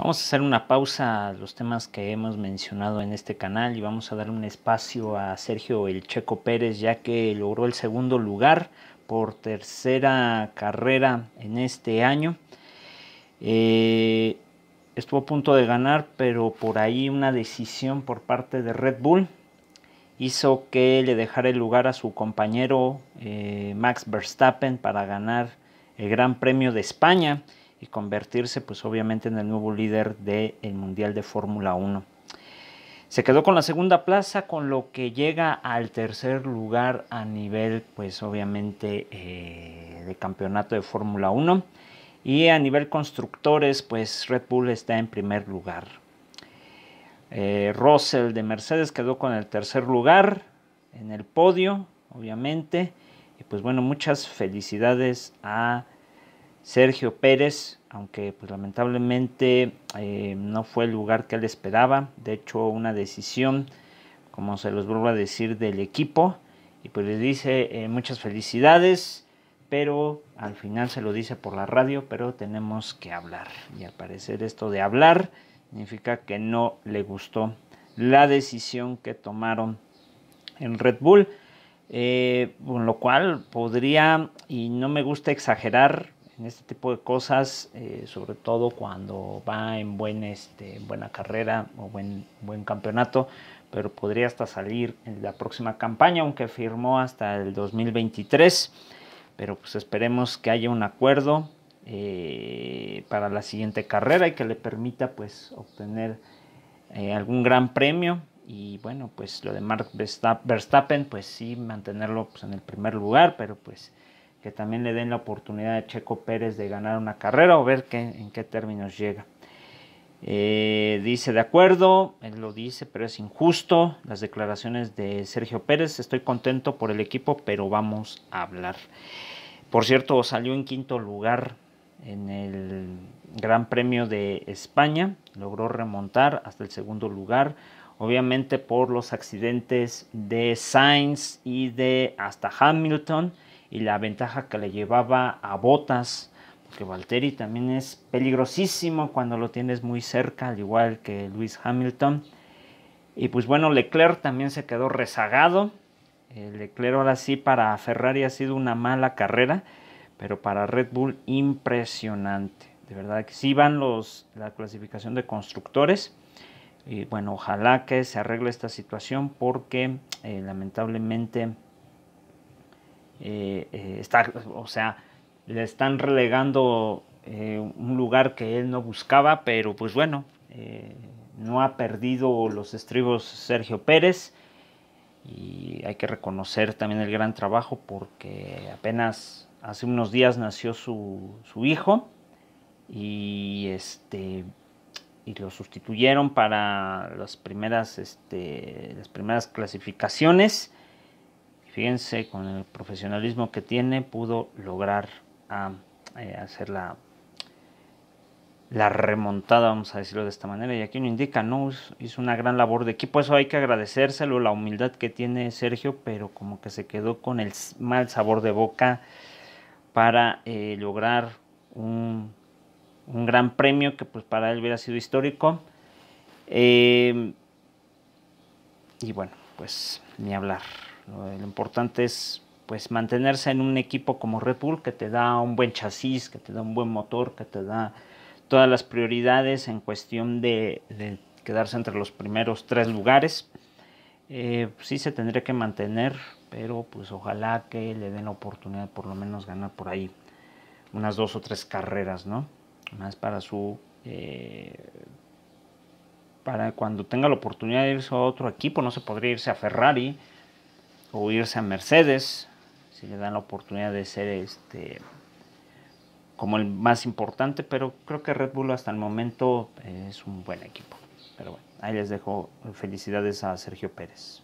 Vamos a hacer una pausa a los temas que hemos mencionado en este canal y vamos a dar un espacio a Sergio El Checo Pérez ya que logró el segundo lugar por tercera carrera en este año. Eh, estuvo a punto de ganar, pero por ahí una decisión por parte de Red Bull hizo que le dejara el lugar a su compañero eh, Max Verstappen para ganar el Gran Premio de España y convertirse pues obviamente en el nuevo líder del Mundial de Fórmula 1. Se quedó con la segunda plaza, con lo que llega al tercer lugar a nivel pues obviamente eh, de campeonato de Fórmula 1 y a nivel constructores pues Red Bull está en primer lugar. Eh, Russell de Mercedes quedó con el tercer lugar en el podio, obviamente. Y pues bueno, muchas felicidades a Sergio Pérez, aunque pues, lamentablemente eh, no fue el lugar que él esperaba. De hecho, una decisión, como se los vuelvo a decir, del equipo. Y pues le dice eh, muchas felicidades, pero al final se lo dice por la radio, pero tenemos que hablar. Y al parecer esto de hablar significa que no le gustó la decisión que tomaron en Red Bull. Eh, con lo cual podría, y no me gusta exagerar, en este tipo de cosas, eh, sobre todo cuando va en buen, este, buena carrera o buen, buen campeonato, pero podría hasta salir en la próxima campaña, aunque firmó hasta el 2023, pero pues esperemos que haya un acuerdo eh, para la siguiente carrera y que le permita pues obtener eh, algún gran premio y bueno pues lo de Mark Verstappen pues sí mantenerlo pues, en el primer lugar pero pues que también le den la oportunidad a Checo Pérez de ganar una carrera o ver qué, en qué términos llega. Eh, dice, de acuerdo, él lo dice, pero es injusto. Las declaraciones de Sergio Pérez, estoy contento por el equipo, pero vamos a hablar. Por cierto, salió en quinto lugar en el Gran Premio de España, logró remontar hasta el segundo lugar, obviamente por los accidentes de Sainz y de hasta Hamilton y la ventaja que le llevaba a Botas, porque Valtteri también es peligrosísimo cuando lo tienes muy cerca, al igual que Luis Hamilton. Y pues bueno, Leclerc también se quedó rezagado. Eh, Leclerc ahora sí para Ferrari ha sido una mala carrera, pero para Red Bull impresionante. De verdad que sí van los, la clasificación de constructores. Y bueno, ojalá que se arregle esta situación porque eh, lamentablemente eh, eh, o sea, le están relegando eh, un lugar que él no buscaba, pero pues bueno, no ha perdido los estribos Sergio Pérez y hay que reconocer también el gran trabajo porque apenas hace unos días nació su, hijo y este y lo sustituyeron para las primeras, este, las primeras clasificaciones con el profesionalismo que tiene, pudo lograr ah, eh, hacer la, remontada, vamos a decirlo de esta manera. Y aquí no indica, ¿no? Hizo una gran labor de equipo, eso hay que agradecérselo, la humildad que tiene Sergio, pero como que se quedó con el mal sabor de boca para eh, lograr un, gran premio que pues para él hubiera sido histórico. Eh, y bueno, pues ni hablar. Lo importante es pues mantenerse en un equipo como Red Bull que te da un buen chasis, que te da un buen motor, que te da todas las prioridades en cuestión de, quedarse entre los primeros tres lugares. Eh, sí se tendría que mantener, pero pues ojalá que le den la oportunidad de por lo menos ganar por ahí unas dos o tres carreras, ¿no? Más para su... Eh, para cuando tenga la oportunidad de irse a otro equipo, no se podría irse a Ferrari, o irse a Mercedes, si le dan la oportunidad de ser este como el más importante, pero creo que Red Bull hasta el momento es un buen equipo. Pero bueno, ahí les dejo felicidades a Sergio Pérez.